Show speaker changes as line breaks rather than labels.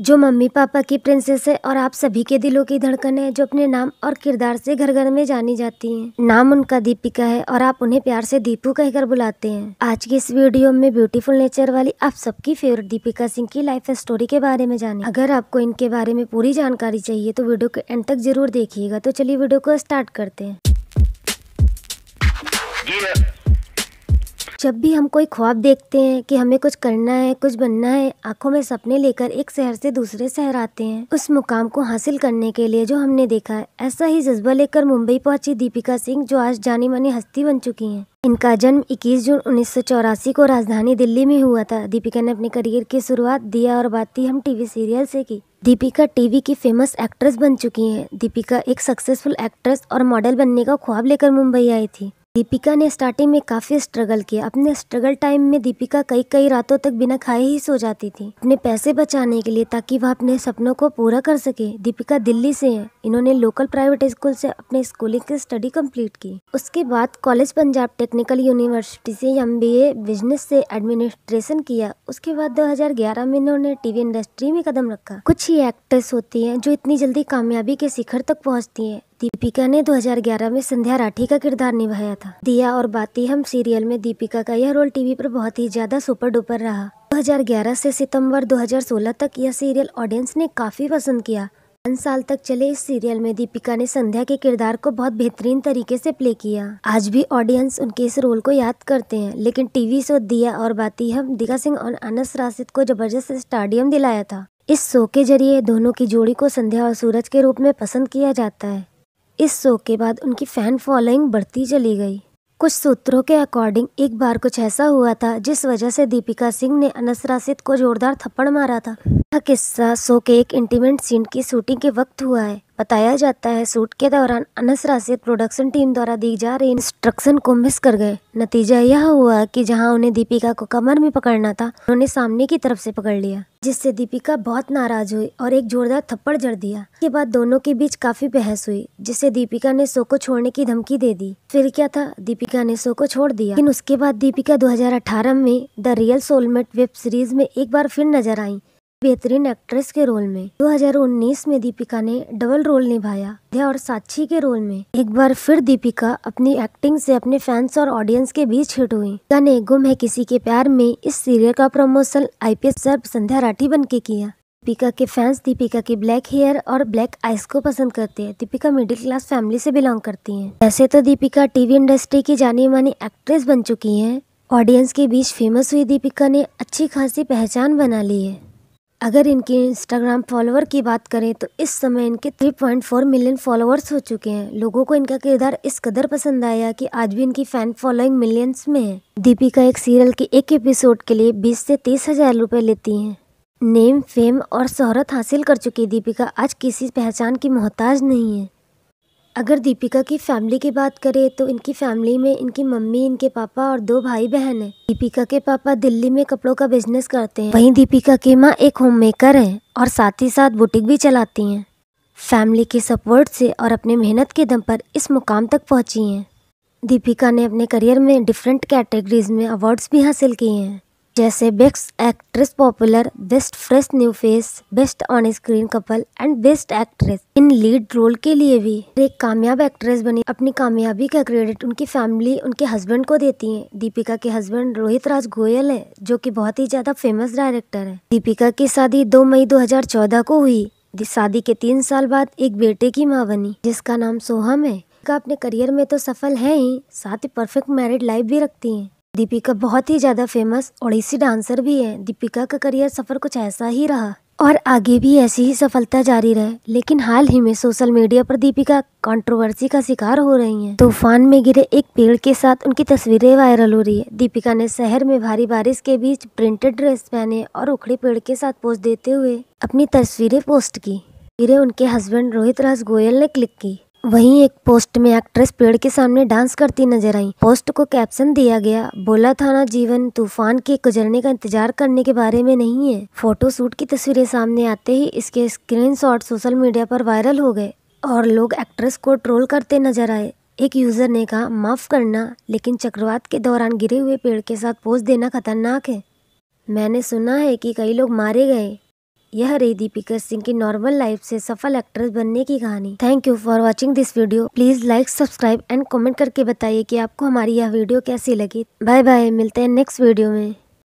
जो mummy papa की princess है और आप सभी के दिलों की धड़कन है जो अपने नाम और किरदार से घर घर में जानी जाती हैं। नाम उनका दीपिका है और आप उन्हें प्यार से दीपू कहकर बुलाते हैं आज की इस वीडियो में ब्यूटीफुल नेचर वाली आप सबकी फेवरेट दीपिका सिंह की लाइफ स्टोरी के बारे में जाने अगर आपको इनके बारे में पूरी जानकारी चाहिए तो वीडियो के एंड तक जरूर देखिएगा तो चलिए वीडियो को स्टार्ट करते हैं जब भी हम कोई ख्वाब देखते हैं कि हमें कुछ करना है कुछ बनना है आंखों में सपने लेकर एक शहर से दूसरे शहर आते हैं उस मुकाम को हासिल करने के लिए जो हमने देखा है ऐसा ही जज्बा लेकर मुंबई पहुंची दीपिका सिंह जो आज जानी मानी हस्ती बन चुकी हैं इनका जन्म 21 जून उन्नीस को राजधानी दिल्ली में हुआ था दीपिका ने अपने करियर की शुरुआत दिया और बाती हम टीवी सीरियल से की दीपिका टीवी की फेमस एक्ट्रेस बन चुकी हैं दीपिका एक सक्सेसफुल एक्ट्रेस और मॉडल बनने का ख्वाब लेकर मुंबई आई थी दीपिका ने स्टार्टिंग में काफ़ी स्ट्रगल किया अपने स्ट्रगल टाइम में दीपिका कई कई रातों तक बिना खाए ही सो जाती थी अपने पैसे बचाने के लिए ताकि वह अपने सपनों को पूरा कर सके दीपिका दिल्ली से है इन्होंने लोकल प्राइवेट स्कूल से अपने स्कूलिंग की स्टडी कंप्लीट की उसके बाद कॉलेज पंजाब टेक्निकल यूनिवर्सिटी से एम बिजनेस से एडमिनिस्ट्रेशन किया उसके बाद दो में इन्होंने टीवी इंडस्ट्री में कदम रखा कुछ ही एक्ट्रेस होती है जो इतनी जल्दी कामयाबी के शिखर तक पहुँचती है दीपिका ने 2011 में संध्या राठी का किरदार निभाया था दिया और बाती हम सीरियल में दीपिका का यह रोल टीवी पर बहुत ही ज्यादा सुपर डुपर रहा 2011 से सितंबर 2016 तक यह सीरियल ऑडियंस ने काफी पसंद किया पाँच साल तक चले इस सीरियल में दीपिका ने संध्या के किरदार को बहुत बेहतरीन तरीके से प्ले किया आज भी ऑडियंस उनके इस रोल को याद करते हैं लेकिन टीवी शो दिया और बाती हम दिगा सिंह और अनस राशिद को जबरदस्त स्टाडियम दिलाया था इस शो के जरिए दोनों की जोड़ी को संध्या और सूरज के रूप में पसंद किया जाता है इस शो के बाद उनकी फैन फॉलोइंग बढ़ती चली गई कुछ सूत्रों के अकॉर्डिंग एक बार कुछ ऐसा हुआ था जिस वजह से दीपिका सिंह ने अनस राशिद को जोरदार थप्पड़ मारा था यह किस्सा शो के एक इंटीमेट सीन की शूटिंग के वक्त हुआ है बताया जाता है शूट के दौरान अनस राशि प्रोडक्शन टीम द्वारा दी जा रही इंस्ट्रक्शन को मिस कर गए नतीजा यह हुआ कि जहां उन्हें दीपिका को कमर में पकड़ना था उन्होंने सामने की तरफ से पकड़ लिया जिससे दीपिका बहुत नाराज हुई और एक जोरदार थप्पड़ जड़ दिया इसके बाद दोनों के बीच काफी बहस हुई जिससे दीपिका ने सो को छोड़ने की धमकी दे दी फिर क्या था दीपिका ने सो को छोड़ दिया लेकिन उसके बाद दीपिका 2018 में the real soulmate web series में एक बार फिर नजर आई बेहतरीन एक्ट्रेस के रोल में 2019 में दीपिका ने डबल रोल निभाया और साक्षी के रोल में एक बार फिर दीपिका अपनी एक्टिंग से अपने फैंस और ऑडियंस के बीच हिट हुई गाने गुम है किसी के प्यार में इस सीरियल का promotion I P Sandhya Rathi बन के किया दीपिका के फैंस दीपिका के ब्लैक हेयर और ब्लैक आइस को पसंद करते हैं दीपिका मिडिल क्लास फैमिली से बिलोंग करती हैं वैसे तो दीपिका टीवी इंडस्ट्री की जानी मानी एक्ट्रेस बन चुकी हैं ऑडियंस के बीच फेमस हुई दीपिका ने अच्छी खासी पहचान बना ली है अगर इनके इंस्टाग्राम फॉलोअर की बात करें तो इस समय इनके 3.4 मिलियन फॉलोअर्स हो चुके हैं लोगों को इनका किरदार इस कदर पसंद आया कि आज भी इनकी फैन फॉलोइंग मिलियंस में है दीपिका एक सीरियल के एक एपिसोड के लिए बीस से तीस हजार रुपये लेती हैं नेम फेम और शोहरत हासिल कर चुकी दीपिका आज किसी पहचान की मोहताज नहीं है अगर दीपिका की फैमिली की बात करें तो इनकी फैमिली में इनकी मम्मी इनके पापा और दो भाई बहन हैं दीपिका के पापा दिल्ली में कपड़ों का बिजनेस करते हैं वहीं दीपिका की माँ एक होममेकर हैं और साथ ही साथ बुटीक भी चलाती हैं फैमिली के सपोर्ट से और अपने मेहनत के दम पर इस मुकाम तक पहुँची हैं दीपिका ने अपने करियर में डिफरेंट कैटेगरीज में अवार्ड्स भी हासिल किए हैं जैसे best actress popular best fresh new face best on screen couple and best actress in lead role के लिए भी एक कामयाब एक्ट्रेस बनी अपनी कामयाबी का क्रेडिट उनकी फैमिली उनके हस्बैंड को देती है दीपिका के हस्बैंड रोहित राज गोयल है जो कि बहुत ही ज्यादा फेमस डायरेक्टर है दीपिका की शादी दो मई दो को हुई शादी के तीन साल बाद एक बेटे की माँ बनी जिसका नाम सोहम है का अपने करियर में तो सफल है ही साथ ही परफेक्ट मैरिड लाइफ भी रखती हैं दीपिका बहुत ही ज़्यादा फेमस ओडिसी डांसर भी है दीपिका का करियर सफ़र कुछ ऐसा ही रहा और आगे भी ऐसी ही सफलता जारी रहे लेकिन हाल ही में सोशल मीडिया पर दीपिका कंट्रोवर्सी का शिकार हो रही हैं। तूफान में गिरे एक पेड़ के साथ उनकी तस्वीरें वायरल हो रही है दीपिका ने शहर में भारी बारिश के बीच प्रिंटेड ड्रेस पहने और उखड़े पेड़ के साथ पोस्ट देते हुए अपनी तस्वीरें पोस्ट की फिर उनके हस्बैंड रोहित राज गोयल ने क्लिक की वहीं एक पोस्ट में एक्ट्रेस पेड़ के सामने डांस करती नजर आई पोस्ट को कैप्शन दिया गया बोला था ना जीवन तूफान के गुजरने का इंतजार करने के बारे में नहीं है फोटो शूट की तस्वीरें सामने आते ही इसके स्क्रीनशॉट सोशल मीडिया पर वायरल हो गए और लोग एक्ट्रेस को ट्रोल करते नजर आए एक यूजर ने कहा माफ करना लेकिन चक्रवात के दौरान गिरे हुए पेड़ के साथ पोस्ट देना खतरनाक है मैंने सुना है कि कई लोग मारे गए यह रही दीपिका सिंह की नॉर्मल लाइफ से सफल एक्ट्रेस बनने की कहानी thank you for watching this video please like subscribe and comment करके बताइए की आपको हमारी यह वीडियो कैसी लगी बाय बाय मिलते हैं नेक्स्ट वीडियो में